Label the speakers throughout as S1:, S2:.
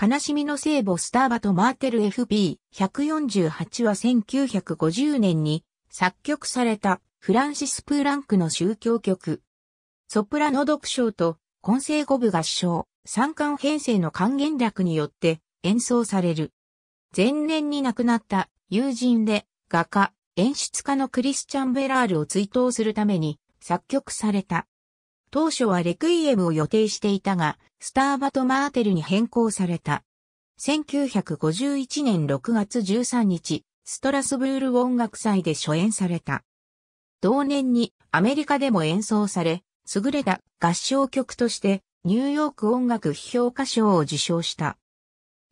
S1: 悲しみの聖母スターバとマーテル FB148 は1950年に作曲されたフランシス・プーランクの宗教曲。ソプラノ独唱と混声五部合唱、三冠編成の還元略によって演奏される。前年に亡くなった友人で画家、演出家のクリスチャン・ベラールを追悼するために作曲された。当初はレクイエムを予定していたが、スターバトマーテルに変更された。1951年6月13日、ストラスブール音楽祭で初演された。同年にアメリカでも演奏され、優れた合唱曲としてニューヨーク音楽批評家賞を受賞した。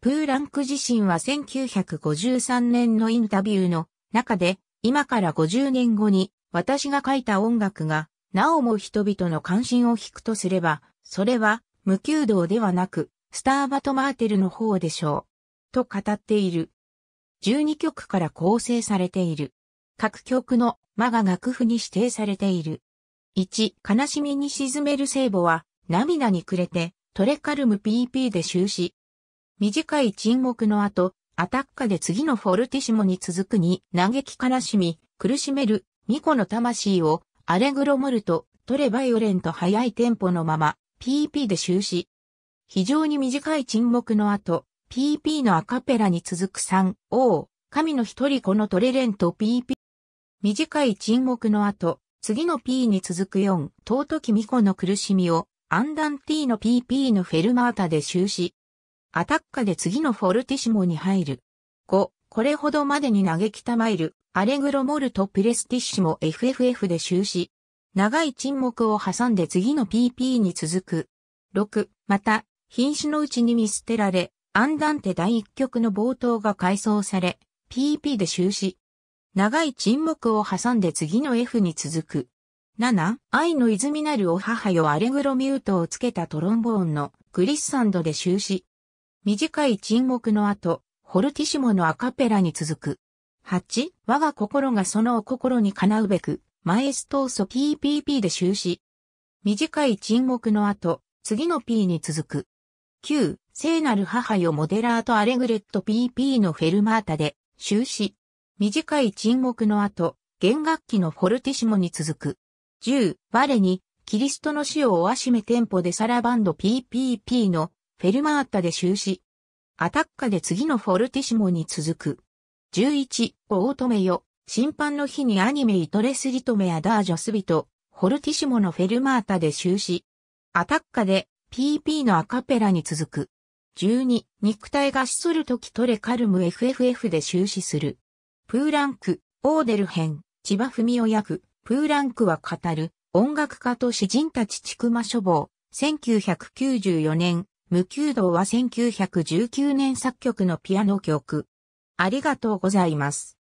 S1: プーランク自身は1953年のインタビューの中で、今から50年後に私が書いた音楽がなおも人々の関心を引くとすれば、それは、無休道ではなく、スターバトマーテルの方でしょう。と語っている。12曲から構成されている。各曲の間が楽譜に指定されている。1、悲しみに沈める聖母は、涙に暮れて、トレカルム PP で終始。短い沈黙の後、アタッカで次のフォルティシモに続くに、嘆き悲しみ、苦しめる、巫女の魂をアレグロモルト、トレバイオレンと速いテンポのまま、PP で終始。非常に短い沈黙の後、PP のアカペラに続く3、O、神の一人このトレレンと PP。短い沈黙の後、次の P に続く4、尊き巫女の苦しみを、アンダン T の PP のフェルマータで終始。アタッカで次のフォルティシモに入る。5、これほどまでに嘆きたまいる、アレグロモルトプレスティッシモ FFF で終始。長い沈黙を挟んで次の PP に続く。6、また、品種のうちに見捨てられ、アンダンテ第1曲の冒頭が改装され、PP で終始。長い沈黙を挟んで次の F に続く。7、愛の泉なるお母よアレグロミュートをつけたトロンボーンのグリッサンドで終始。短い沈黙の後、ホルティシモのアカペラに続く。8、我が心がそのお心にかなうべく、マエストーソ PPP で終始。短い沈黙の後、次の P に続く。9、聖なる母よモデラートアレグレット PP のフェルマータで終始。短い沈黙の後、弦楽器のフォルティシモに続く。10、我に、キリストの死をおわしめテンポでサラバンド PPP のフェルマータで終始。アタッカで次のフォルティシモに続く。11、ー乙女よ。審判の日にアニメイトレスリトメアダージョスビト、ホルティシモのフェルマータで終始。アタッカで PP のアカペラに続く。12、肉体がしするときトレカルム FFF で終始する。プーランク、オーデル編、千葉文夫役、プーランクは語る、音楽家と詩人たちちくま書房、1994年、無給道は1919年作曲のピアノ曲。ありがとうございます。